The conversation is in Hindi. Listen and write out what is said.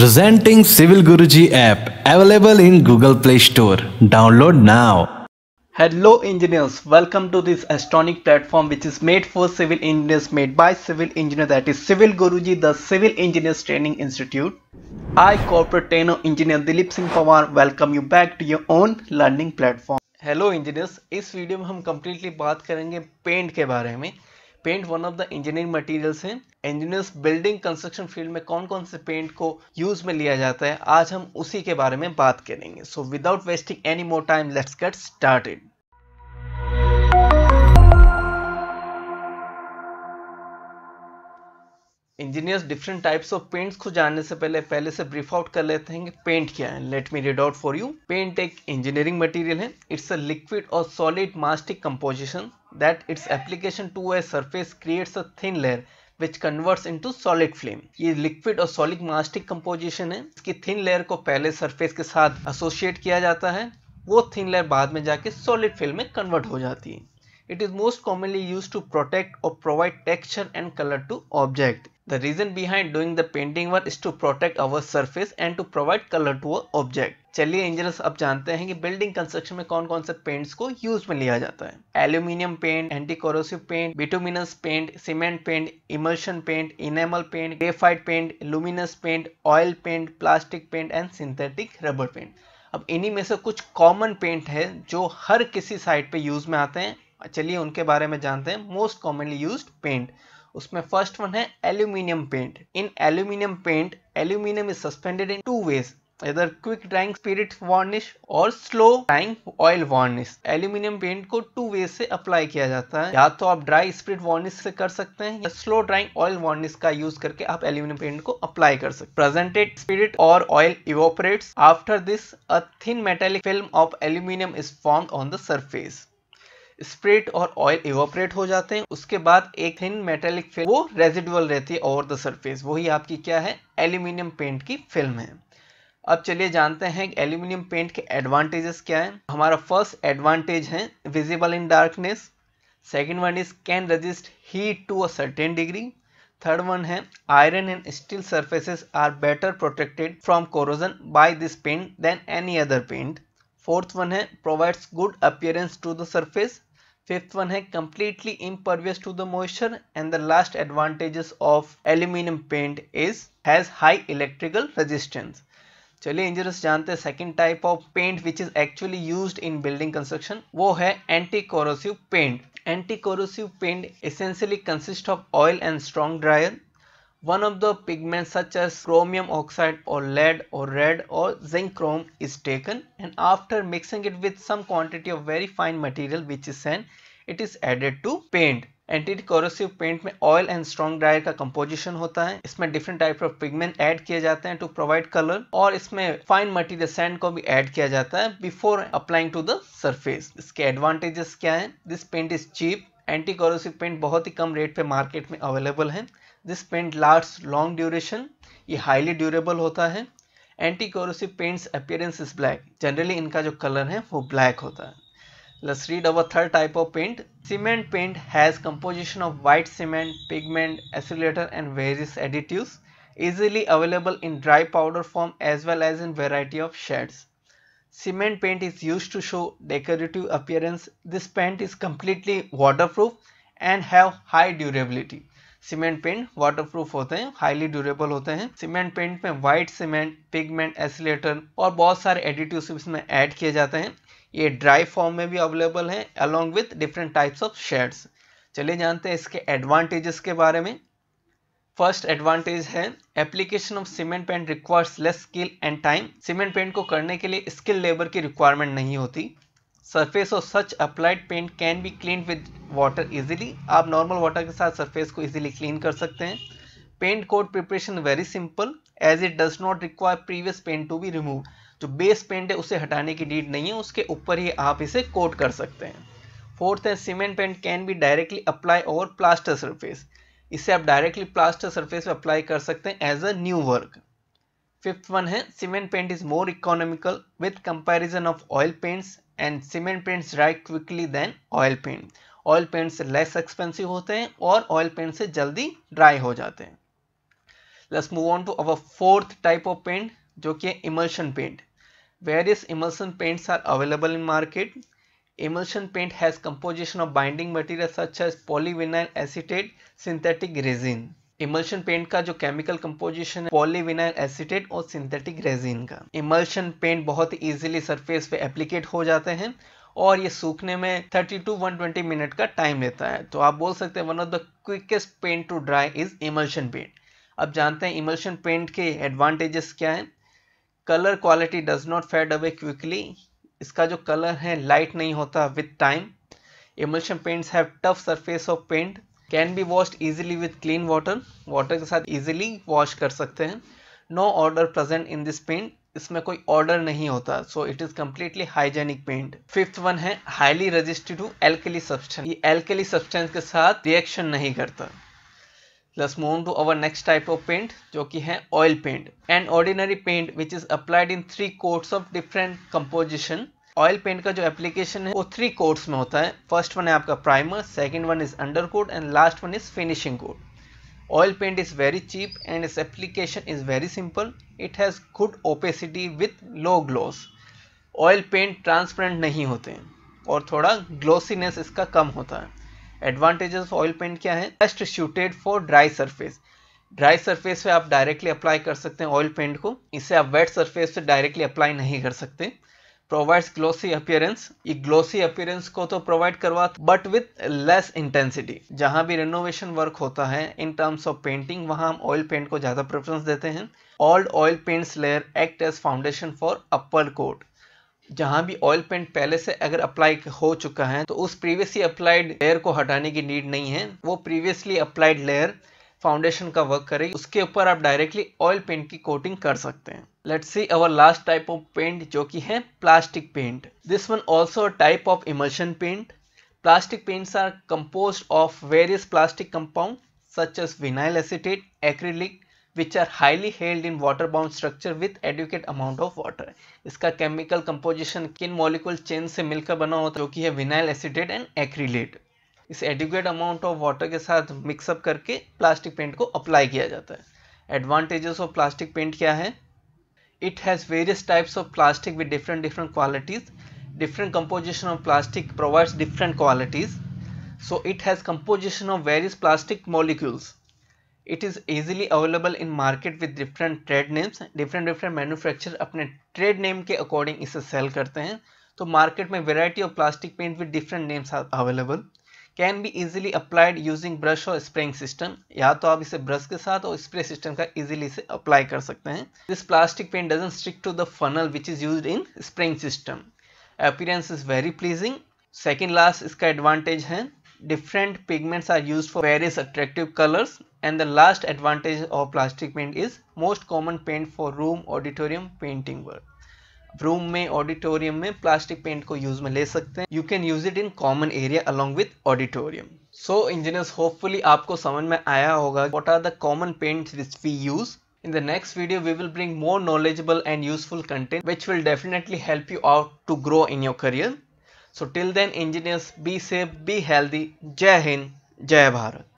Presenting civil Guruji app available in Google play store download now hello engineers welcome to this electronic platform which is made for civil engineers made by civil engineer that is civil Guruji the civil engineers training institute I corporate trainer engineer Dilip Singh Pawar welcome you back to your own learning platform hello engineers इस वीडियो में हम कंप्लीटली बात करेंगे पेंट के बारे में paint one of the engineering materials हैं इंजीनियर्स बिल्डिंग कंस्ट्रक्शन फील्ड में कौन कौन से पेंट को यूज में लिया जाता है आज हम उसी के बारे में बात करेंगे so without wasting any more time let's get started engineers different types of paints को जानने से पहले पहले से ब्रीफ आउट कर लेते हैं कि पेंट क्या है let me read out for you paint एक इंजीनियरिंग मटेरियल है इट्स अ लिक्विड और solid mastic composition that its application to a surface creates a thin layer which converts into solid flame ये लिक्विड और सॉलिड मास्टिक कंपोजिशन है इसकी थिन लेयर को पहले सरफेस के साथ एसोसिएट किया जाता है वो थिन लेयर बाद में जाके सॉलिड फिल्म में कन्वर्ट हो जाती है it is most commonly use to protect और provide texture and colour to object The reason behind doing the painting work is to protect our surface and to provide color to our object. चलिए इंजीनियर्स अब जानते हैं कि बिल्डिंग कंस्ट्रक्शन में कौन कौन से पेंट्स को यूज में लिया जाता है aluminium paint anti corrosive paint bituminous paint cement paint emulsion paint enamel paint graphite paint luminous paint oil paint plastic paint and synthetic rubber paint अब इन्हीं में से कुछ कॉमन पेंट है जो हर किसी साइट पे यूज में आते हैं चलिए उनके बारे में जानते हैं मोस्ट कॉमनली यूज पेंट उसमें फर्स्ट वन है aluminium paint in aluminium paint aluminium is suspended in two ways either quick drying spirit varnish or slow drying oil varnish aluminium paint को टू वे से अप्लाई किया जाता है या तो आप ड्राई स्पिरिट वार्निश से कर सकते हैं या स्लो ड्राइंग ऑयल वार्निश का यूज करके आप एल्यूमिनियम पेंट को अप्लाई कर सकते प्रेजेंटेड स्पिरिट और oil evaporates after this a thin metallic film of aluminium is form on the surface spirit और ऑयल इवोपरेट हो जाते हैं उसके बाद एक थिन मेटेलिक फिल्म वो रेजिडुअल रहती है ओवर द सरफेस वही आपकी क्या है एल्यूमिनियम पेंट की फिल्म है अब चलिए जानते हैं एल्यूमिनियम पेंट के एडवांटेजेस क्या है हमारा फर्स्ट एडवांटेज है visible in darkness second one is can resist heat to a certain degree third one है iron and steel surfaces are better protected from corrosion by this paint than any other paint fourth one है provides good appearance to the surface fifth one है completely impervious to the moisture and the last advantages of aluminium paint is has high electrical resistance चलिए इंजीनियर्स जानते हैं second type of paint which is actually used in building construction वो है anti corrosive paint anti corrosive paint essentially consist of oil and strong drier One of the pigments such as chromium oxide or lead or red or zinc chrome is taken and after mixing it with some quantity of very fine material which is sand, it is added to paint. Anti corrosive paint में ऑयल एंड स्ट्रॉन्ग ड्रायर का कंपोजिशन होता है इसमें different type of pigment add किए जाते हैं टू प्रोवाइड कलर और इसमें फाइन मटेरियल सैंड को भी ऐड किया जाता है before applying to the surface इसके एडवांटेजेस क्या है this paint is cheap anti corrosive paint बहुत ही कम रेट पे मार्केट में अवेलेबल है this paint large long duration ये हाईली ड्यूरेबल होता है anti corrosive paints appearance is black generally इनका जो कलर है वो ब्लैक होता है let's read our third type of paint cement paint has composition of white cement pigment एसुलेटर and various additive easily available in dry powder form as well as in variety of shades cement paint is use to show decorative appearance this paint is completely water proof and have high durability cement paint waterproof होते हैं हाईली ड्यूरेबल होते हैं सीमेंट पेंट में व्हाइट सीमेंट पिगमेंट एसिलेटर और बहुत सारे एडिटिव इसमें ऐड किए जाते हैं ये ड्राई फॉर्म में भी अवेलेबल है along with different types of shades चलिए जानते हैं इसके एडवांटेजेस के बारे में फर्स्ट एडवांटेज है application of cement paint requires less skill and time cement paint को करने के लिए स्किल लेबर की रिक्वायरमेंट नहीं होती surface of such applied paint can be clean with water easily आप नॉर्मल वाटर के साथ सरफेस को इजीली क्लीन कर सकते हैं paint coat preparation very simple as it does not require previous paint to be remove जो बेस पेंट है उसे हटाने की नीड नहीं है उसके ऊपर ही आप इसे कोट कर सकते हैं फोर्थ है cement paint can be directly apply over plaster surface इसे आप डायरेक्टली प्लास्टर सरफेस पे अप्लाई कर सकते हैं as a new work fifth one है cement paint is more economical with comparison of oil paints and cement paint dry quickly than oil paint oil paint से लेस एक्सपेंसिव होते हैं और ऑयल पेंट से जल्दी ड्राई हो जाते हैं let's move on to our fourth type of paint जो कि emulsion paint various emulsion paints are available in market emulsion paint has composition of binding material such as polyvinyl acetate synthetic resin emulsion paint का जो केमिकल कंपोजिशन है पॉलीविनाइल एसिटेट और सिंथेटिक रेजिन का इमल्शन पेंट बहुत इजीली सरफेस पे एप्लीकेट हो जाते हैं और ये सूखने में 30 टू 120 मिनट का टाइम लेता है तो आप बोल सकते हैं one of the quickest paint to dry is emulsion paint अब जानते हैं इमल्शन पेंट के एडवांटेजेस क्या हैं colour quality does not fade away quickly इसका जो कलर है लाइट नहीं होता with time emulsion paints have tough surface of paint can be washed easily with clean water water के साथ इजिली वॉश कर सकते हैं no odour present in this paint इसमें कोई ऑर्डर नहीं होता so it is completely hygienic paint fifth one है highly resisted to alkali substance ये एल्केली सब्सटेंस के साथ रिएक्शन नहीं करता let's move to our next type of paint जो कि है oil paint and ordinary paint which is applied in three coats of different composition oil paint का जो एप्लीकेशन है वो थ्री कोट्स में होता है फर्स्ट वन है आपका primer second one is under coat and last one is finishing coat oil paint is very cheap and its application is very simple it has good opacity with low gloss oil paint transparent नहीं होते हैं और थोड़ा ग्लोसीनेस इसका कम होता है एडवांटेजेस ऑयल पेंट क्या है best suited for dry surface dry surface पे आप डायरेक्टली अप्लाई कर सकते हैं ऑयल पेंट को इसे आप वेट सरफेस से डायरेक्टली अप्लाई नहीं कर सकते प्रोवाइड्स ग्लोसी अपियरेंस ये ग्लोसी अपियरेंस को तो प्रोवाइड करवा बट विथ लेस इंटेंसिटी जहां भी रेनोवेशन वर्क होता है इन टर्म्स ऑफ पेंटिंग वहां हम ऑयल पेंट को ज़्यादा प्रेफरेंस देते हैं old oil paints layer act as foundation for upper coat जहां भी ऑयल पेंट पहले से अगर अप्लाई हो चुका है तो उस प्रीवियसली अप्लाइड लेयर को हटाने की नीड नहीं है वो प्रीवियसली अप्लाइड लेयर फाउंडेशन का वर्क करेगी उसके ऊपर आप डायरेक्टली ऑयल पेंट की कोटिंग कर सकते हैं let see our last type of paint जो कि है plastic paint this one also type of emulsion paint plastic paint are compose of various plastic compound such as vinyl acetate acrylic which are highly held in water bound structure with adequate amount of water इसका केमिकल कंपोजिशन किन मॉलिकुल चेन से मिलकर बना होता है जो कि है विनाइल एसिडेट एंड एक्रिलेट इस एडिकुएट अमाउंट ऑफ वाटर के साथ मिक्सअप करके प्लास्टिक पेंट को अप्लाई किया जाता है एडवांटेजेस ऑफ प्लास्टिक पेंट क्या है it has various types of plastic with different different qualities different composition of plastic provides different qualities so it has composition of various plastic molecules it is easily available in market with different trade names different different manufacture अपने ट्रेड नेम के अकॉर्डिंग इसे सेल करते हैं तो मार्केट में variety of plastic paint with different names available can be easily applied using brush और स्प्रेइंग सिस्टम या तो आप इसे ब्रश के साथ और स्प्रे सिस्टम का इजिली से अप्लाई कर सकते हैं this plastic paint doesn't stick to the funnel which is use in spraying system appearance is very pleasing second last इसका एडवांटेज है different pigments are use for various attractive colours and the last advantage of plastic paint is most common paint for room auditorium painting work room में ऑडिटोरियम में प्लास्टिक पेंट को यूज में ले सकते हैं you can use it in common area along with auditorium so engineers hopefully आपको समझ में आया होगा what are the common paint we use in the next video we will bring more knowledgeable and useful content which will definitely help you out to grow in your career so till then engineers be safe B healthy जय हिंद जय भारत